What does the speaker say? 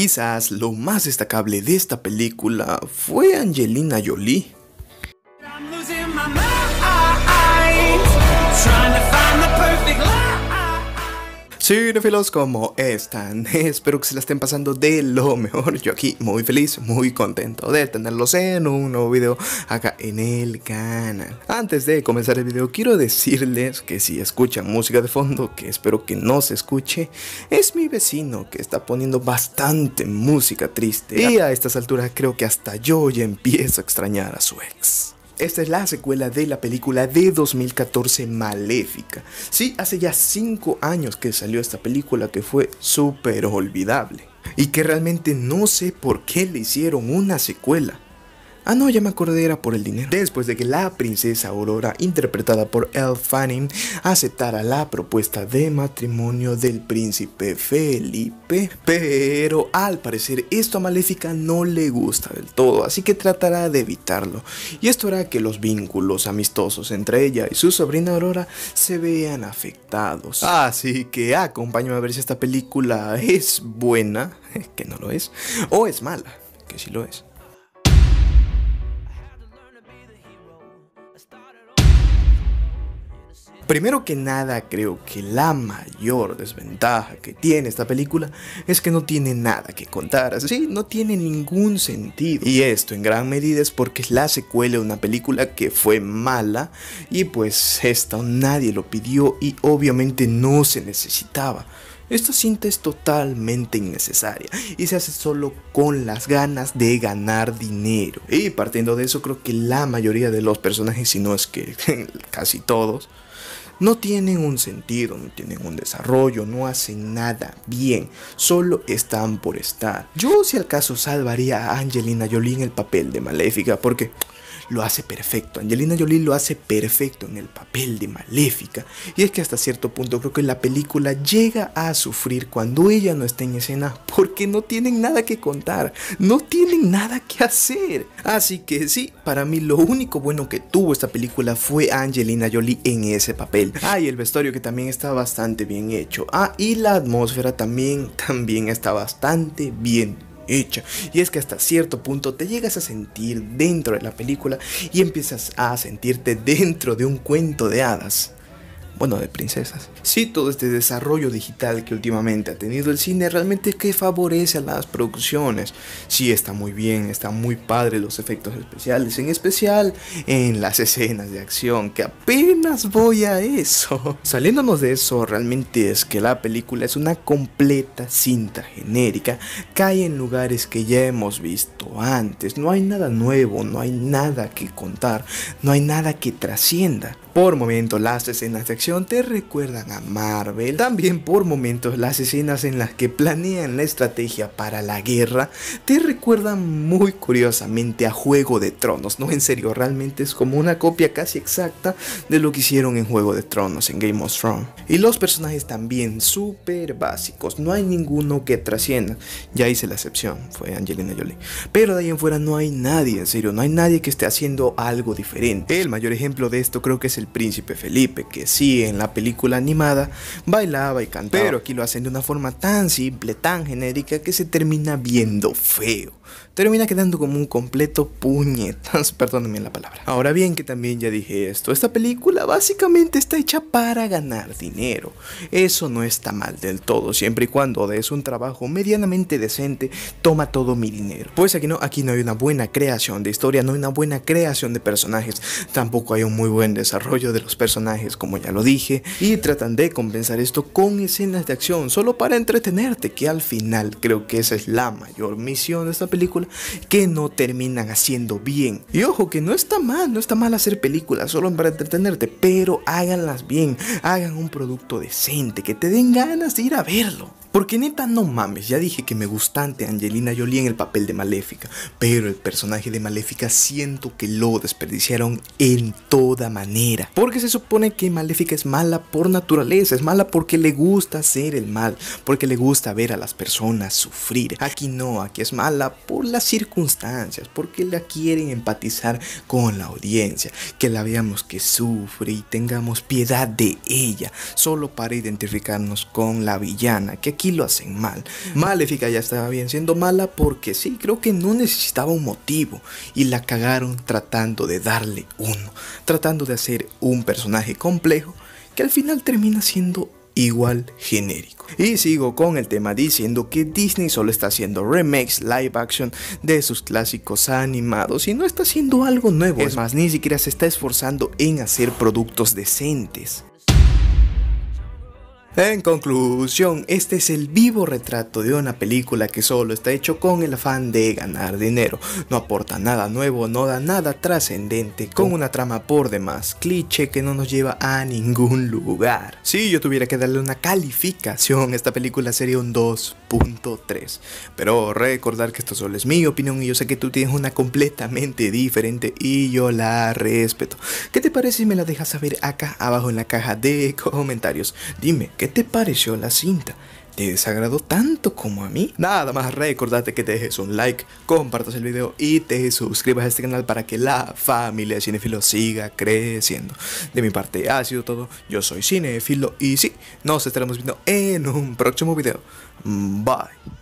Quizás lo más destacable de esta película fue Angelina Jolie filos, ¿cómo están? Espero que se la estén pasando de lo mejor. Yo aquí muy feliz, muy contento de tenerlos en un nuevo video acá en el canal. Antes de comenzar el video, quiero decirles que si escuchan música de fondo, que espero que no se escuche, es mi vecino que está poniendo bastante música triste. Y a estas alturas creo que hasta yo ya empiezo a extrañar a su ex. Esta es la secuela de la película de 2014 Maléfica. Sí, hace ya 5 años que salió esta película que fue súper olvidable. Y que realmente no sé por qué le hicieron una secuela. Ah, no, ya me acordé, era por el dinero. Después de que la princesa Aurora, interpretada por Elle Fanning, aceptara la propuesta de matrimonio del príncipe Felipe, pero al parecer esto a Maléfica no le gusta del todo, así que tratará de evitarlo. Y esto hará que los vínculos amistosos entre ella y su sobrina Aurora se vean afectados. Así que acompáñame a ver si esta película es buena, que no lo es, o es mala, que sí lo es. Primero que nada, creo que la mayor desventaja que tiene esta película es que no tiene nada que contar, así no tiene ningún sentido. Y esto en gran medida es porque es la secuela de una película que fue mala y pues esto nadie lo pidió y obviamente no se necesitaba. Esta cinta es totalmente innecesaria y se hace solo con las ganas de ganar dinero. Y partiendo de eso creo que la mayoría de los personajes, si no es que casi todos, no tienen un sentido, no tienen un desarrollo, no hacen nada bien, solo están por estar. Yo si al caso salvaría a Angelina Jolie en el papel de maléfica porque lo hace perfecto. Angelina Jolie lo hace perfecto en el papel de maléfica. Y es que hasta cierto punto creo que la película llega a sufrir cuando ella no está en escena porque no tienen nada que contar, no tienen nada que hacer. Así que sí, para mí lo único bueno que tuvo esta película fue Angelina Jolie en ese papel. Ah, y el vestuario que también está bastante bien hecho. Ah, y la atmósfera también, también está bastante bien y es que hasta cierto punto te llegas a sentir dentro de la película y empiezas a sentirte dentro de un cuento de hadas bueno, de princesas. Sí, todo este desarrollo digital que últimamente ha tenido el cine realmente que favorece a las producciones. Sí, está muy bien, está muy padre los efectos especiales, en especial en las escenas de acción, que apenas voy a eso. Saliéndonos de eso, realmente es que la película es una completa cinta genérica, cae en lugares que ya hemos visto antes, no hay nada nuevo, no hay nada que contar, no hay nada que trascienda. Por momentos las escenas de acción te recuerdan a Marvel, también por momentos las escenas en las que planean la estrategia para la guerra te recuerdan muy curiosamente a Juego de Tronos, no en serio, realmente es como una copia casi exacta de lo que hicieron en Juego de Tronos, en Game of Thrones. Y los personajes también súper básicos, no hay ninguno que trascienda, ya hice la excepción, fue Angelina Jolie, pero de ahí en fuera no hay nadie, en serio, no hay nadie que esté haciendo algo diferente. El mayor ejemplo de esto creo que es el príncipe Felipe, que sí, en la película animada bailaba y cantaba. Pero aquí lo hacen de una forma tan simple, tan genérica, que se termina viendo feo. Termina quedando como un completo puñetazo, perdónenme la palabra. Ahora bien, que también ya dije esto, esta película básicamente está hecha para ganar dinero. Eso no está mal del todo, siempre y cuando es un trabajo medianamente decente, toma todo mi dinero. Pues aquí no, aquí no hay una buena creación de historia, no hay una buena creación de personajes, tampoco hay un muy buen desarrollo rollo de los personajes, como ya lo dije, y tratan de compensar esto con escenas de acción, solo para entretenerte, que al final creo que esa es la mayor misión de esta película, que no terminan haciendo bien. Y ojo, que no está mal, no está mal hacer películas solo para entretenerte, pero háganlas bien, hagan un producto decente, que te den ganas de ir a verlo. Porque neta, no mames, ya dije que me gustante Angelina Jolie en el papel de Maléfica, pero el personaje de Maléfica siento que lo desperdiciaron en toda manera. Porque se supone que Maléfica es mala por naturaleza, es mala porque le gusta hacer el mal, porque le gusta ver a las personas sufrir. Aquí no, aquí es mala por las circunstancias, porque la quieren empatizar con la audiencia, que la veamos que sufre y tengamos piedad de ella, solo para identificarnos con la villana, que aquí lo hacen mal. Maléfica ya estaba bien siendo mala porque sí, creo que no necesitaba un motivo y la cagaron tratando de darle uno, tratando de hacer un personaje complejo que al final termina siendo igual genérico. Y sigo con el tema diciendo que Disney solo está haciendo remakes live action de sus clásicos animados y no está haciendo algo nuevo. Es más, ni siquiera se está esforzando en hacer productos decentes. En conclusión, este es el vivo retrato de una película que solo está hecho con el afán de ganar dinero. No aporta nada nuevo, no da nada trascendente, con oh. una trama por demás, cliché que no nos lleva a ningún lugar. Si yo tuviera que darle una calificación, esta película sería un 2.3. Pero recordar que esto solo es mi opinión y yo sé que tú tienes una completamente diferente y yo la respeto. ¿Qué te parece si me la dejas saber acá abajo en la caja de comentarios? Dime. ¿Qué te pareció la cinta? ¿Te desagradó tanto como a mí? Nada más recordate que te dejes un like, compartas el video y te suscribas a este canal para que la familia de Cinefilo siga creciendo. De mi parte ha sido todo, yo soy Cinefilo y sí, nos estaremos viendo en un próximo video. Bye.